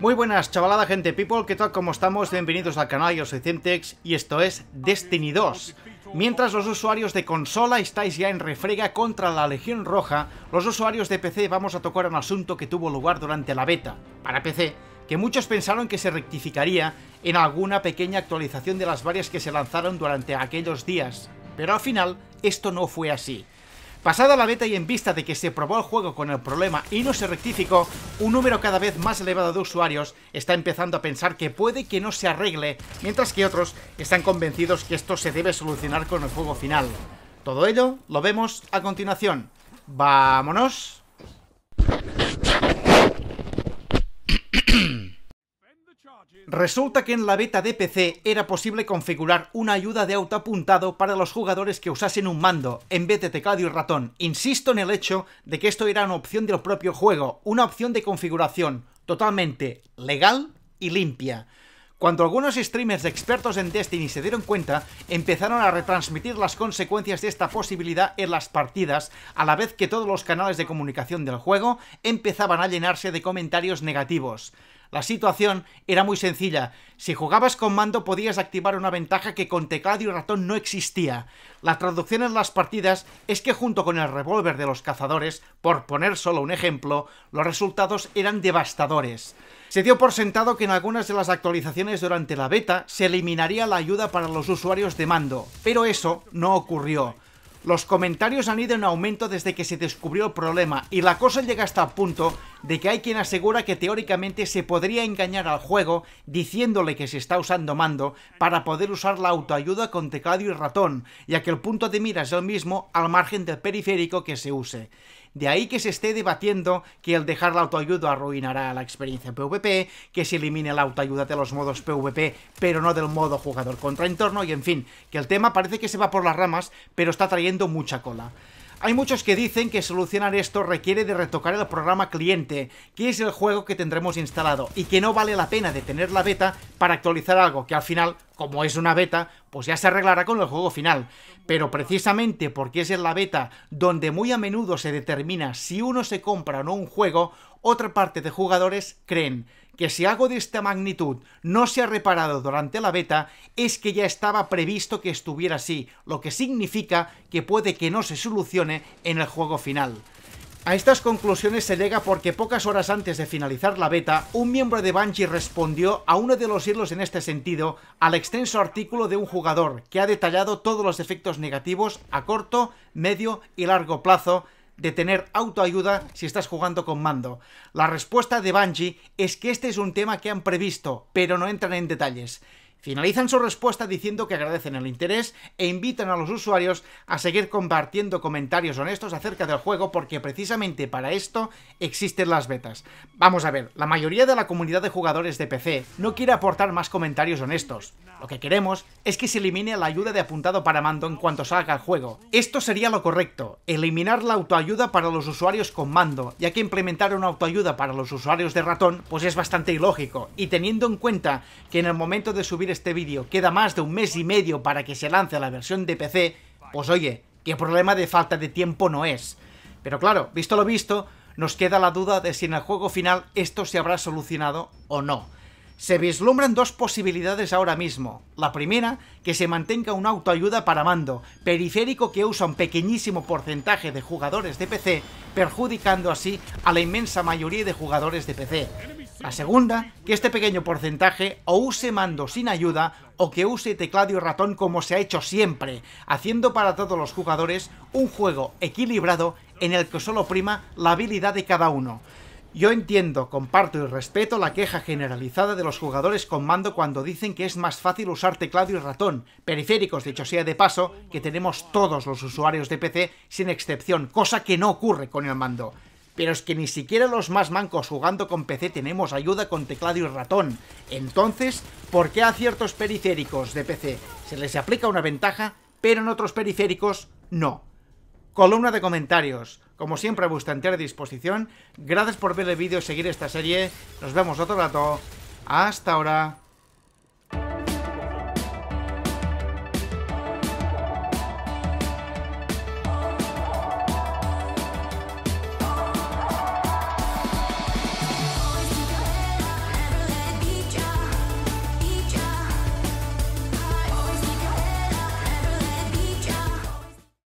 Muy buenas chavalada gente people, que tal? ¿Cómo estamos? Bienvenidos al canal, yo soy Centex y esto es Destiny 2. Mientras los usuarios de consola estáis ya en refrega contra la Legión Roja, los usuarios de PC vamos a tocar un asunto que tuvo lugar durante la beta, para PC, que muchos pensaron que se rectificaría en alguna pequeña actualización de las varias que se lanzaron durante aquellos días. Pero al final, esto no fue así. Pasada la beta y en vista de que se probó el juego con el problema y no se rectificó, un número cada vez más elevado de usuarios está empezando a pensar que puede que no se arregle, mientras que otros están convencidos que esto se debe solucionar con el juego final. Todo ello lo vemos a continuación. ¡Vámonos! Resulta que en la beta de PC era posible configurar una ayuda de autoapuntado para los jugadores que usasen un mando en vez de teclado y ratón. Insisto en el hecho de que esto era una opción del propio juego, una opción de configuración totalmente legal y limpia. Cuando algunos streamers expertos en Destiny se dieron cuenta, empezaron a retransmitir las consecuencias de esta posibilidad en las partidas, a la vez que todos los canales de comunicación del juego empezaban a llenarse de comentarios negativos. La situación era muy sencilla. Si jugabas con mando podías activar una ventaja que con teclado y ratón no existía. La traducción en las partidas es que junto con el revólver de los cazadores, por poner solo un ejemplo, los resultados eran devastadores. Se dio por sentado que en algunas de las actualizaciones durante la beta se eliminaría la ayuda para los usuarios de mando, pero eso no ocurrió. Los comentarios han ido en aumento desde que se descubrió el problema y la cosa llega hasta el este punto de que hay quien asegura que teóricamente se podría engañar al juego diciéndole que se está usando mando para poder usar la autoayuda con teclado y ratón, ya que el punto de mira es el mismo al margen del periférico que se use. De ahí que se esté debatiendo que el dejar la autoayuda arruinará la experiencia PvP, que se elimine la autoayuda de los modos PvP, pero no del modo jugador contra entorno, y en fin, que el tema parece que se va por las ramas, pero está trayendo mucha cola. Hay muchos que dicen que solucionar esto requiere de retocar el programa cliente, que es el juego que tendremos instalado, y que no vale la pena de tener la beta para actualizar algo que al final, como es una beta, pues ya se arreglará con el juego final. Pero precisamente porque es en la beta donde muy a menudo se determina si uno se compra o no un juego, otra parte de jugadores creen que si algo de esta magnitud no se ha reparado durante la beta es que ya estaba previsto que estuviera así, lo que significa que puede que no se solucione en el juego final. A estas conclusiones se llega porque pocas horas antes de finalizar la beta, un miembro de Bungie respondió a uno de los hilos en este sentido al extenso artículo de un jugador que ha detallado todos los efectos negativos a corto, medio y largo plazo de tener autoayuda si estás jugando con mando. La respuesta de Bungie es que este es un tema que han previsto, pero no entran en detalles. Finalizan su respuesta diciendo que agradecen el interés e invitan a los usuarios a seguir compartiendo comentarios honestos acerca del juego porque precisamente para esto existen las betas. Vamos a ver, la mayoría de la comunidad de jugadores de PC no quiere aportar más comentarios honestos. Lo que queremos es que se elimine la ayuda de apuntado para mando en cuanto salga el juego. Esto sería lo correcto, eliminar la autoayuda para los usuarios con mando, ya que implementar una autoayuda para los usuarios de ratón pues es bastante ilógico y teniendo en cuenta que en el momento de subir este vídeo queda más de un mes y medio para que se lance la versión de PC, pues oye, que problema de falta de tiempo no es. Pero claro, visto lo visto, nos queda la duda de si en el juego final esto se habrá solucionado o no. Se vislumbran dos posibilidades ahora mismo. La primera, que se mantenga una autoayuda para mando, periférico que usa un pequeñísimo porcentaje de jugadores de PC, perjudicando así a la inmensa mayoría de jugadores de PC. La segunda, que este pequeño porcentaje o use mando sin ayuda o que use teclado y ratón como se ha hecho siempre, haciendo para todos los jugadores un juego equilibrado en el que solo prima la habilidad de cada uno. Yo entiendo, comparto y respeto la queja generalizada de los jugadores con mando cuando dicen que es más fácil usar teclado y ratón, periféricos dicho sea de paso, que tenemos todos los usuarios de PC sin excepción, cosa que no ocurre con el mando. Pero es que ni siquiera los más mancos jugando con PC tenemos ayuda con teclado y ratón. Entonces, ¿por qué a ciertos periféricos de PC se les aplica una ventaja, pero en otros periféricos no? Columna de comentarios. Como siempre, a vuestra entera disposición. Gracias por ver el vídeo y seguir esta serie. Nos vemos otro rato. Hasta ahora.